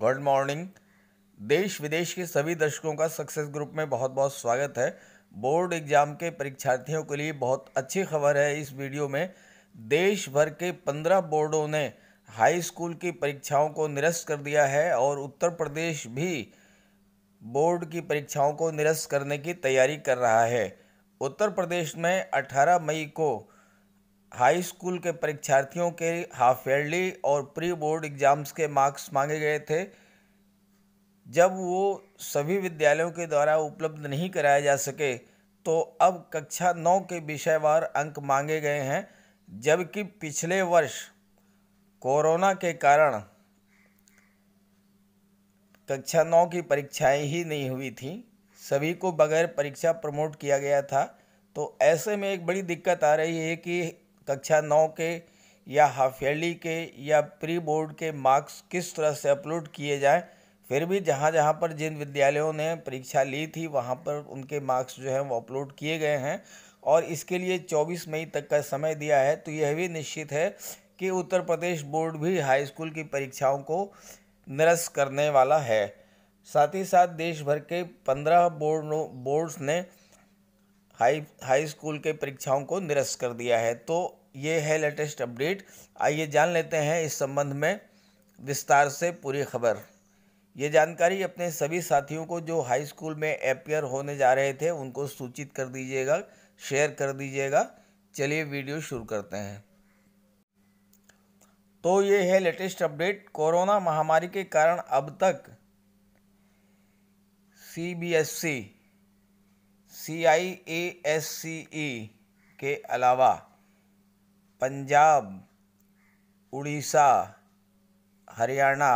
good morning देश विदेश के सभी दर्शकों का सक्सेस ग्रुप में बहुत बहुत स्वागत है बोर्ड एग्जाम के परीक्षार्थियों के लिए बहुत अच्छी खबर है इस वीडियो में देश भर के पंद्रह बोर्डों ने हाई स्कूल की परीक्षाओं को निरस्त कर दिया है और उत्तर प्रदेश भी बोर्ड की परीक्षाओं को निरस्त करने की तैयारी कर रहा है उत्तर प्रदेश में 18 मई को हाई स्कूल के परीक्षार्थियों के हाफ ईयरली और प्री बोर्ड एग्ज़ाम्स के मार्क्स मांगे गए थे जब वो सभी विद्यालयों के द्वारा उपलब्ध नहीं कराए जा सके तो अब कक्षा नौ के विषयवार अंक मांगे गए हैं जबकि पिछले वर्ष कोरोना के कारण कक्षा नौ की परीक्षाएं ही नहीं हुई थी सभी को बगैर परीक्षा प्रमोट किया गया था तो ऐसे में एक बड़ी दिक्कत आ रही है कि कक्षा नौ के या हाफ ईयरली के या प्री बोर्ड के मार्क्स किस तरह से अपलोड किए जाएँ फिर भी जहाँ जहाँ पर जिन विद्यालयों ने परीक्षा ली थी वहाँ पर उनके मार्क्स जो हैं वो अपलोड किए गए हैं और इसके लिए 24 मई तक का समय दिया है तो यह भी निश्चित है कि उत्तर प्रदेश बोर्ड भी हाई स्कूल की परीक्षाओं को निरस्त करने वाला है साथ ही साथ देश भर के पंद्रह बोर्ड बोर्ड्स ने हाई हाई स्कूल के परीक्षाओं को निरस्त कर दिया है तो ये है लेटेस्ट अपडेट आइए जान लेते हैं इस संबंध में विस्तार से पूरी खबर ये जानकारी अपने सभी साथियों को जो हाई स्कूल में एपियर होने जा रहे थे उनको सूचित कर दीजिएगा शेयर कर दीजिएगा चलिए वीडियो शुरू करते हैं तो ये है लेटेस्ट अपडेट कोरोना महामारी के कारण अब तक C B S C C I A S C E के अलावा पंजाब उड़ीसा हरियाणा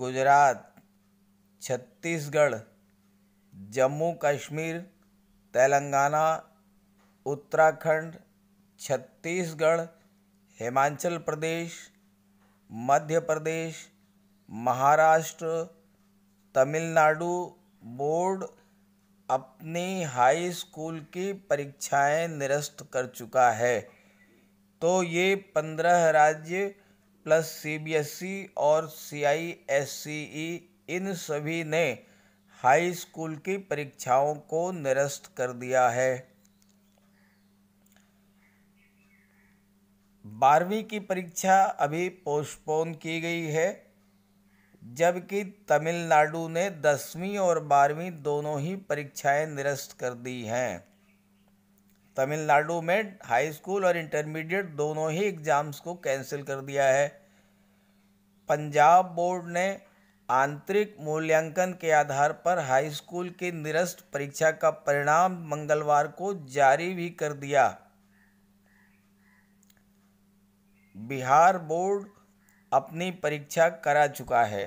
गुजरात छत्तीसगढ़ जम्मू कश्मीर तेलंगाना उत्तराखंड छत्तीसगढ़ हिमाचल प्रदेश मध्य प्रदेश महाराष्ट्र तमिलनाडु बोर्ड अपनी हाई स्कूल की परीक्षाएं निरस्त कर चुका है तो ये पंद्रह राज्य plus C B S E और सी आई एस सी ई इन सभी ने हाई स्कूल की परीक्षाओं को निरस्त कर दिया है बारहवीं की परीक्षा अभी पोस्टपोन की गई है जबकि तमिलनाडु ने दसवीं और बारहवीं दोनों ही परीक्षाएं निरस्त कर दी हैं तमिलनाडु में हाई स्कूल और इंटरमीडिएट दोनों ही एग्ज़ाम्स को कैंसिल कर दिया है पंजाब बोर्ड ने आंतरिक मूल्यांकन के आधार पर हाई स्कूल की निरस्त परीक्षा का परिणाम मंगलवार को जारी भी कर दिया बिहार बोर्ड अपनी परीक्षा करा चुका है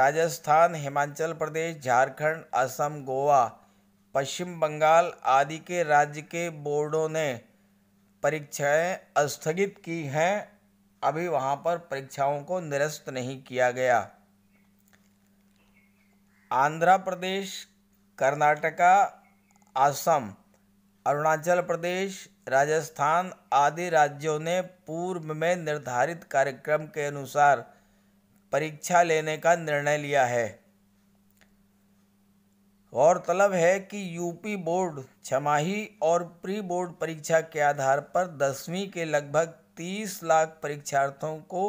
राजस्थान हिमाचल प्रदेश झारखंड असम गोवा पश्चिम बंगाल आदि के राज्य के बोर्डों ने परीक्षाएं स्थगित की हैं अभी वहाँ पर परीक्षाओं को निरस्त नहीं किया गया आंध्र प्रदेश कर्नाटका असम अरुणाचल प्रदेश राजस्थान आदि राज्यों ने पूर्व में निर्धारित कार्यक्रम के अनुसार परीक्षा लेने का निर्णय लिया है गौरतलब है कि यूपी बोर्ड छमाही और प्री बोर्ड परीक्षा के आधार पर दसवीं के लगभग तीस लाख परीक्षार्थियों को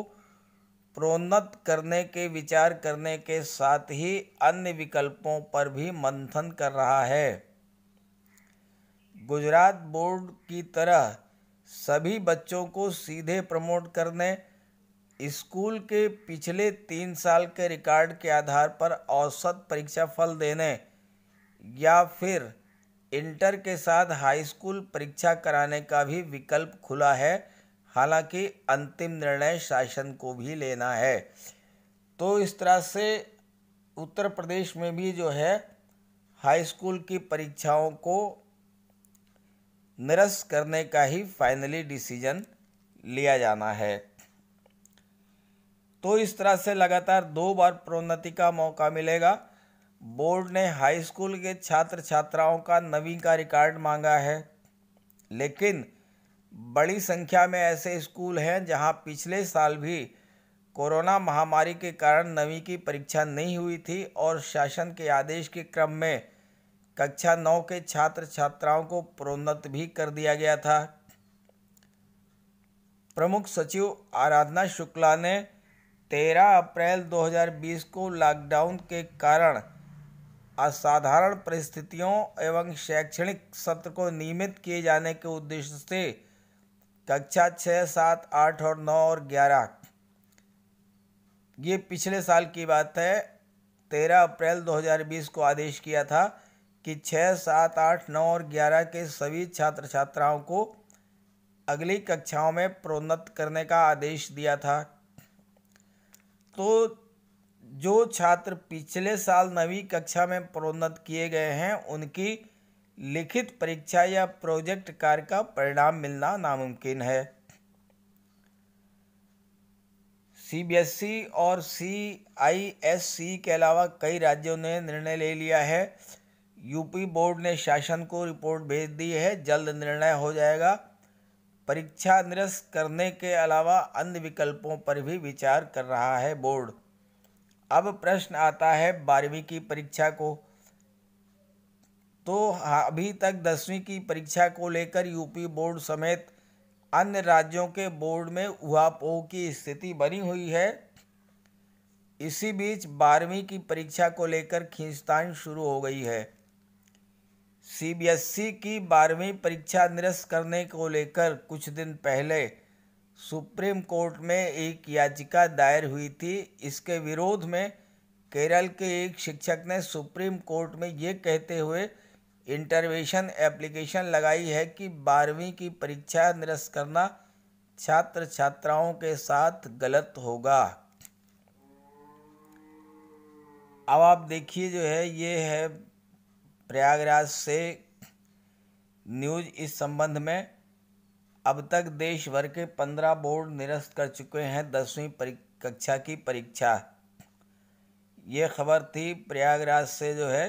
प्रोन्नत करने के विचार करने के साथ ही अन्य विकल्पों पर भी मंथन कर रहा है गुजरात बोर्ड की तरह सभी बच्चों को सीधे प्रमोट करने स्कूल के पिछले तीन साल के रिकॉर्ड के आधार पर औसत परीक्षा फल देने या फिर इंटर के साथ हाई स्कूल परीक्षा कराने का भी विकल्प खुला है हालांकि अंतिम निर्णय शासन को भी लेना है तो इस तरह से उत्तर प्रदेश में भी जो है हाई स्कूल की परीक्षाओं को निरस्त करने का ही फाइनली डिसीजन लिया जाना है तो इस तरह से लगातार दो बार प्रोन्नति का मौका मिलेगा बोर्ड ने हाई स्कूल के छात्र छात्राओं का नवी का रिकॉर्ड मांगा है लेकिन बड़ी संख्या में ऐसे स्कूल हैं जहां पिछले साल भी कोरोना महामारी के कारण नवी की परीक्षा नहीं हुई थी और शासन के आदेश के क्रम में कक्षा नौ के छात्र छात्राओं को प्रोन्नत भी कर दिया गया था प्रमुख सचिव आराधना शुक्ला ने 13 अप्रैल 2020 को लॉकडाउन के कारण असाधारण परिस्थितियों एवं शैक्षणिक सत्र को नियमित किए जाने के उद्देश्य से कक्षा छः सात आठ और नौ और ग्यारह ये पिछले साल की बात है तेरह अप्रैल 2020 को आदेश किया था कि छः सात आठ नौ और ग्यारह के सभी छात्र छात्राओं को अगली कक्षाओं में प्रोन्नत करने का आदेश दिया था तो जो छात्र पिछले साल नवीं कक्षा में प्रोन्नत किए गए हैं उनकी लिखित परीक्षा या प्रोजेक्ट कार्य का परिणाम मिलना नामुमकिन है सीबीएसई e और सीआईएससी e के अलावा कई राज्यों ने निर्णय ले लिया है यूपी बोर्ड ने शासन को रिपोर्ट भेज दी है जल्द निर्णय हो जाएगा परीक्षा निरस्त करने के अलावा अन्य विकल्पों पर भी विचार कर रहा है बोर्ड अब प्रश्न आता है बारहवीं की परीक्षा को तो हाँ, अभी तक दसवीं की परीक्षा को लेकर यूपी बोर्ड समेत अन्य राज्यों के बोर्ड में उहापोह की स्थिति बनी हुई है इसी बीच बारहवीं की परीक्षा को लेकर खींचतान शुरू हो गई है सीबीएसई की बारहवीं परीक्षा निरस्त करने को लेकर कुछ दिन पहले सुप्रीम कोर्ट में एक याचिका दायर हुई थी इसके विरोध में केरल के एक शिक्षक ने सुप्रीम कोर्ट में ये कहते हुए इंटरवेशन एप्लीकेशन लगाई है कि बारहवीं की परीक्षा निरस्त करना छात्र छात्राओं के साथ गलत होगा अब आप देखिए जो है ये है प्रयागराज से न्यूज़ इस संबंध में अब तक देश भर के पंद्रह बोर्ड निरस्त कर चुके हैं दसवीं कक्षा की परीक्षा ये खबर थी प्रयागराज से जो है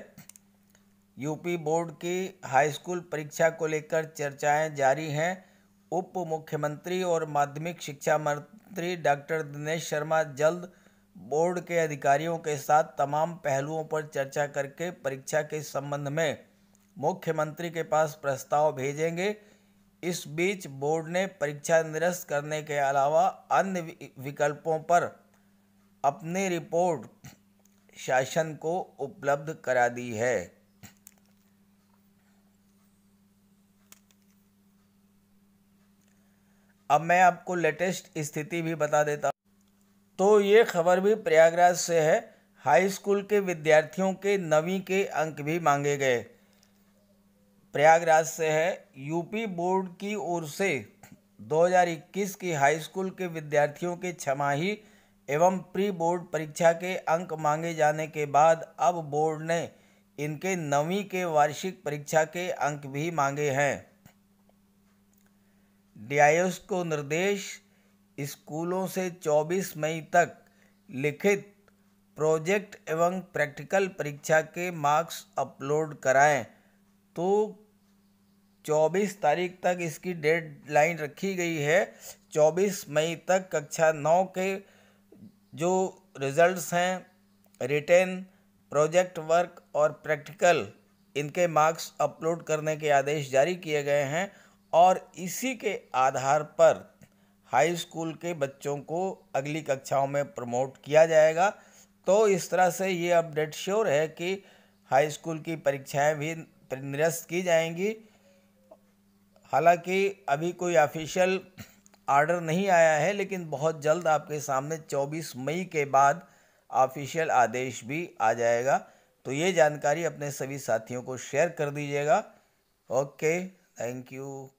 यूपी बोर्ड की हाई स्कूल परीक्षा को लेकर चर्चाएं जारी हैं उप मुख्यमंत्री और माध्यमिक शिक्षा मंत्री डॉक्टर दिनेश शर्मा जल्द बोर्ड के अधिकारियों के साथ तमाम पहलुओं पर चर्चा करके परीक्षा के संबंध में मुख्यमंत्री के पास प्रस्ताव भेजेंगे इस बीच बोर्ड ने परीक्षा निरस्त करने के अलावा अन्य विकल्पों पर अपनी रिपोर्ट शासन को उपलब्ध करा दी है अब मैं आपको लेटेस्ट स्थिति भी बता देता हूँ तो ये खबर भी प्रयागराज से है हाई स्कूल के विद्यार्थियों के नवी के अंक भी मांगे गए प्रयागराज से है यूपी बोर्ड की ओर से 2021 की हाई स्कूल के विद्यार्थियों के छमाही एवं प्री बोर्ड परीक्षा के अंक मांगे जाने के बाद अब बोर्ड ने इनके नवीं के वार्षिक परीक्षा के अंक भी मांगे हैं डी को निर्देश स्कूलों से 24 मई तक लिखित प्रोजेक्ट एवं प्रैक्टिकल परीक्षा के मार्क्स अपलोड कराएं तो चौबीस तारीख तक इसकी डेड लाइन रखी गई है चौबीस मई तक कक्षा नौ के जो रिजल्ट्स हैं रिटेन प्रोजेक्ट वर्क और प्रैक्टिकल इनके मार्क्स अपलोड करने के आदेश जारी किए गए हैं और इसी के आधार पर हाई स्कूल के बच्चों को अगली कक्षाओं में प्रमोट किया जाएगा तो इस तरह से ये अपडेट श्योर है कि हाई स्कूल की परीक्षाएं भी निरस्त की जाएंगी हालांकि अभी कोई ऑफिशियल आर्डर नहीं आया है लेकिन बहुत जल्द आपके सामने 24 मई के बाद ऑफिशियल आदेश भी आ जाएगा तो ये जानकारी अपने सभी साथियों को शेयर कर दीजिएगा ओके थैंक यू